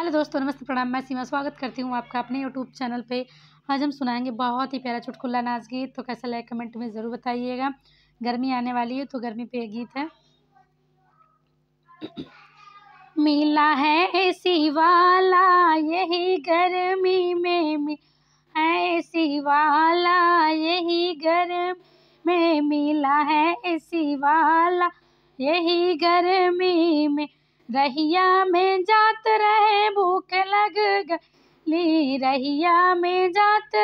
hello दोस्तों नमस्ते प्रणाम मैं सीमा स्वागत करती हूँ आपका अपने यूट्यूब चैनल पे आज हम सुनाएंगे बहुत ही प्यारा चुटकुला नाच गीत तो कैसा लगे कमेंट में ज़रूर बताइएगा गर्मी आने वाली है तो गर्मी पे गीत है मिला है ऐसी वाला यही गर्मी में है ऐसी वाला यही गर्म में मिला है ऐसी वाला यही गर्मी में रहिया में जात रहे भूख लग गई रहिया में जात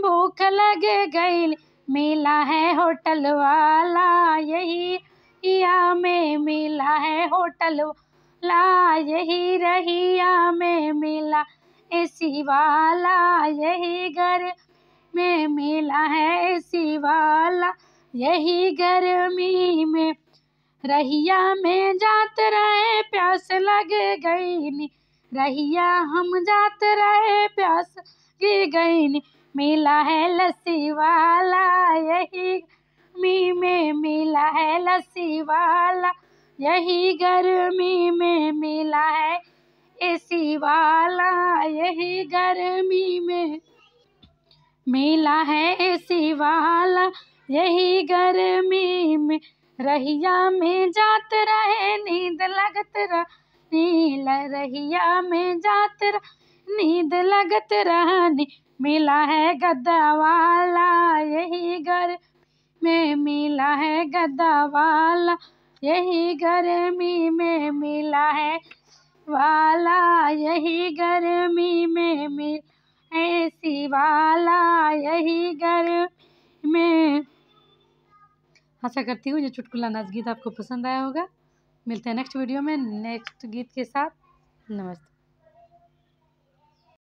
भूख लग गई मिला है होटल वाला यही या में मिला है होटल वाला यही रहिया में मिला एसी वाला यही घर में मिला है एसी वाला यही गर्मी में रहिया में जात रह प्यास लगे नी रहिया हम जात रहे प्यास की नी मिला है लस्सी वाला यही मी में मिला है लस्सी वाला यही गर्मी में मिला है एसी वाला यही गर्मी में मिला है एसी वाला यही गर्मी रहिया में जात रहे नींद लगत रहनी रहिया में जात नींद लगत रहनी मिला है गद्दा वाला यही घर में मिला है गद्दा वाला यही गर्मी में मिला है वाला यही गर्मी में मिल ऐसी वाला यही गर्मी में आशा करती हूँ ये चुटकुला नाच गीत आपको पसंद आया होगा मिलते हैं नेक्स्ट वीडियो में नेक्स्ट गीत के साथ नमस्ते